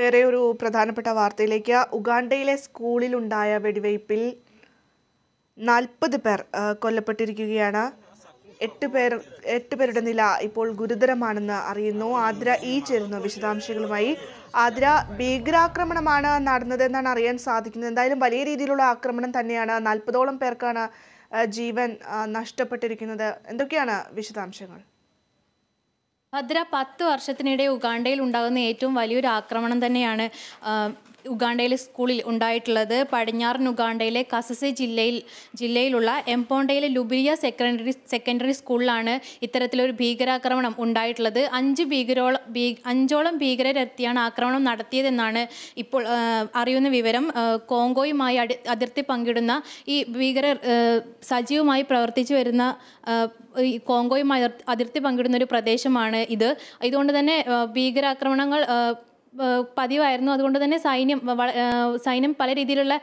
വേറെ ഒരു പ്രധാനപ്പെട്ട വാർത്തയിലേക്ക് ഉഗാണ്ടയിലെ സ്കൂളിലുണ്ടായ വെടിവയ്പിൽ നാൽപ്പത് പേർ കൊല്ലപ്പെട്ടിരിക്കുകയാണ് എട്ട് പേർ എട്ട് പേരുടെ നില ഇപ്പോൾ ഗുരുതരമാണെന്ന് അറിയുന്നു ആദ്ര ഈ ചേരുന്നു വിശദാംശങ്ങളുമായി ആദ്ര ഭീകരാക്രമണമാണ് നടന്നതെന്നാണ് അറിയാൻ സാധിക്കുന്നത് എന്തായാലും വലിയ രീതിയിലുള്ള ആക്രമണം തന്നെയാണ് നാൽപ്പതോളം പേർക്കാണ് ജീവൻ നഷ്ടപ്പെട്ടിരിക്കുന്നത് എന്തൊക്കെയാണ് വിശദാംശങ്ങൾ ഭദ്ര പത്ത് വർഷത്തിനിടെ ഉഗാണ്ടയിൽ ഉണ്ടാകുന്ന ഏറ്റവും വലിയൊരു ആക്രമണം തന്നെയാണ് ഉഗാണ്ടയിലെ സ്കൂളിൽ ഉണ്ടായിട്ടുള്ളത് പടിഞ്ഞാറൻ ഉഗാണ്ടയിലെ കസസെ ജില്ലയിൽ ജില്ലയിലുള്ള എംപോണ്ടയിലെ ലുബിയ സെക്കൻഡറി സെക്കൻഡറി സ്കൂളിലാണ് ഇത്തരത്തിലൊരു ഭീകരാക്രമണം ഉണ്ടായിട്ടുള്ളത് അഞ്ച് ഭീകരോളം ഭീ അഞ്ചോളം ഭീകരരെത്തിയാണ് ആക്രമണം നടത്തിയതെന്നാണ് ഇപ്പോൾ അറിയുന്ന വിവരം കോങ്കോയുമായി അതിർത്തി പങ്കിടുന്ന ഈ ഭീകരർ സജീവമായി പ്രവർത്തിച്ചു വരുന്ന ഈ കോങ്കോയുമായി അതിർത്തി പങ്കിടുന്ന ഒരു പ്രദേശമാണ് ഇത് ഇതുകൊണ്ട് തന്നെ ഭീകരാക്രമണങ്ങൾ പതിവായിരുന്നു അതുകൊണ്ട് തന്നെ സൈന്യം സൈന്യം പല രീതിയിലുള്ള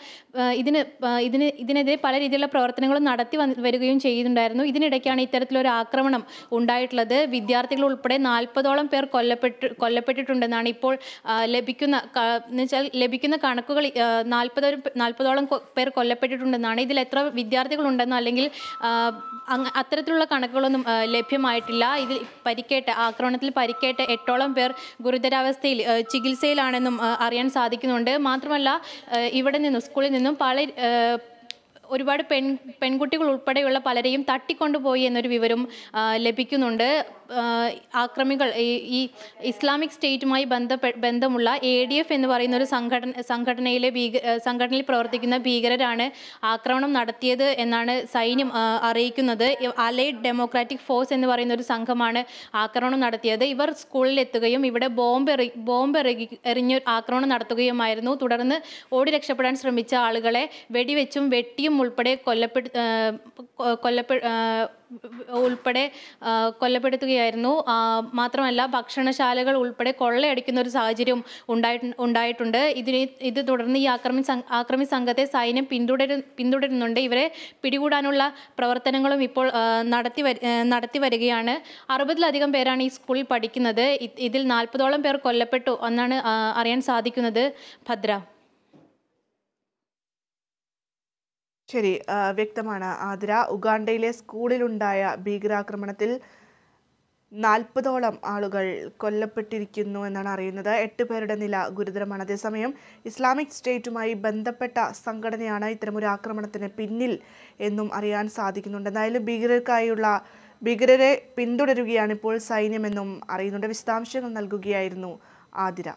ഇതിന് ഇതിന് ഇതിനെതിരെ പല രീതിയിലുള്ള പ്രവർത്തനങ്ങളും നടത്തി വരികയും ചെയ്യുന്നുണ്ടായിരുന്നു ഇതിനിടയ്ക്കാണ് ഇത്തരത്തിലൊരു ആക്രമണം ഉണ്ടായിട്ടുള്ളത് വിദ്യാർത്ഥികൾ ഉൾപ്പെടെ നാൽപ്പതോളം പേർ കൊല്ലപ്പെട്ട് കൊല്ലപ്പെട്ടിട്ടുണ്ടെന്നാണ് ഇപ്പോൾ ലഭിക്കുന്ന എന്നുവെച്ചാൽ ലഭിക്കുന്ന കണക്കുകൾ നാൽപ്പത് നാൽപ്പതോളം പേർ കൊല്ലപ്പെട്ടിട്ടുണ്ടെന്നാണ് ഇതിൽ എത്ര വിദ്യാർത്ഥികളുണ്ടെന്നോ അല്ലെങ്കിൽ അത്തരത്തിലുള്ള കണക്കുകളൊന്നും ലഭ്യമായിട്ടില്ല ഇതിൽ പരിക്കേറ്റ ആക്രമണത്തിൽ പരിക്കേറ്റ എട്ടോളം പേർ ഗുരുതരാവസ്ഥയിൽ ചികിത്സ ചികിത്സയിലാണെന്നും അറിയാൻ സാധിക്കുന്നുണ്ട് മാത്രമല്ല ഇവിടെ നിന്നും സ്കൂളിൽ നിന്നും പല ഒരുപാട് പെൺ പെൺകുട്ടികൾ ഉൾപ്പെടെയുള്ള പലരെയും തട്ടിക്കൊണ്ടുപോയി എന്നൊരു വിവരം ലഭിക്കുന്നുണ്ട് ആക്രമികൾ ഈ ഇസ്ലാമിക് സ്റ്റേറ്റുമായി ബന്ധപ്പെ ബന്ധമുള്ള എ ഡി എഫ് എന്ന് പറയുന്ന ഒരു സംഘടന സംഘടനയിലെ ഭീക സംഘടനയിൽ പ്രവർത്തിക്കുന്ന ഭീകരരാണ് ആക്രമണം നടത്തിയത് എന്നാണ് സൈന്യം അറിയിക്കുന്നത് അലൈഡ് ഡെമോക്രാറ്റിക് ഫോഴ്സ് എന്ന് പറയുന്ന ഒരു സംഘമാണ് ആക്രമണം നടത്തിയത് ഇവർ സ്കൂളിലെത്തുകയും ഇവിടെ ബോംബ് എറി ബോംബ് എറി എറിഞ്ഞ് ആക്രമണം നടത്തുകയുമായിരുന്നു തുടർന്ന് ഓടി രക്ഷപ്പെടാൻ ശ്രമിച്ച ആളുകളെ വെടിവെച്ചും വെട്ടിയും ഉൾപ്പെടെ കൊല്ലപ്പെടു കൊല്ലപ്പെ ഉൾപ്പെടെ കൊല്ലപ്പെടുത്തുകയായിരുന്നു മാത്രമല്ല ഭക്ഷണശാലകൾ ഉൾപ്പെടെ കൊള്ളയടിക്കുന്ന ഒരു സാഹചര്യം ഉണ്ടായിട്ട് ഉണ്ടായിട്ടുണ്ട് ഇതിനെ ഇത് തുടർന്ന് ഈ ആക്രമി ആക്രമി സംഘത്തെ സൈന്യം പിന്തുടരു പിന്തുടരുന്നുണ്ട് ഇവരെ പിടികൂടാനുള്ള പ്രവർത്തനങ്ങളും ഇപ്പോൾ നടത്തി നടത്തി വരികയാണ് അറുപതിലധികം പേരാണ് ഈ സ്കൂളിൽ പഠിക്കുന്നത് ഇതിൽ നാൽപ്പതോളം പേർ കൊല്ലപ്പെട്ടു എന്നാണ് അറിയാൻ സാധിക്കുന്നത് ഭദ്ര ശരി വ്യക്തമാണ് ആതിര ഉഗാണ്ടയിലെ സ്കൂളിലുണ്ടായ ഭീകരാക്രമണത്തിൽ നാൽപ്പതോളം ആളുകൾ കൊല്ലപ്പെട്ടിരിക്കുന്നു എന്നാണ് അറിയുന്നത് എട്ട് പേരുടെ നില ഗുരുതരമാണ് അതേസമയം ഇസ്ലാമിക് സ്റ്റേറ്റുമായി ബന്ധപ്പെട്ട സംഘടനയാണ് ഇത്തരമൊരു ആക്രമണത്തിന് പിന്നിൽ എന്നും അറിയാൻ സാധിക്കുന്നുണ്ട് എന്തായാലും ഭീകരർക്കായുള്ള ഭീകരരെ പിന്തുടരുകയാണ് ഇപ്പോൾ സൈന്യമെന്നും അറിയുന്നുണ്ട് വിശദാംശങ്ങൾ നൽകുകയായിരുന്നു ആതിര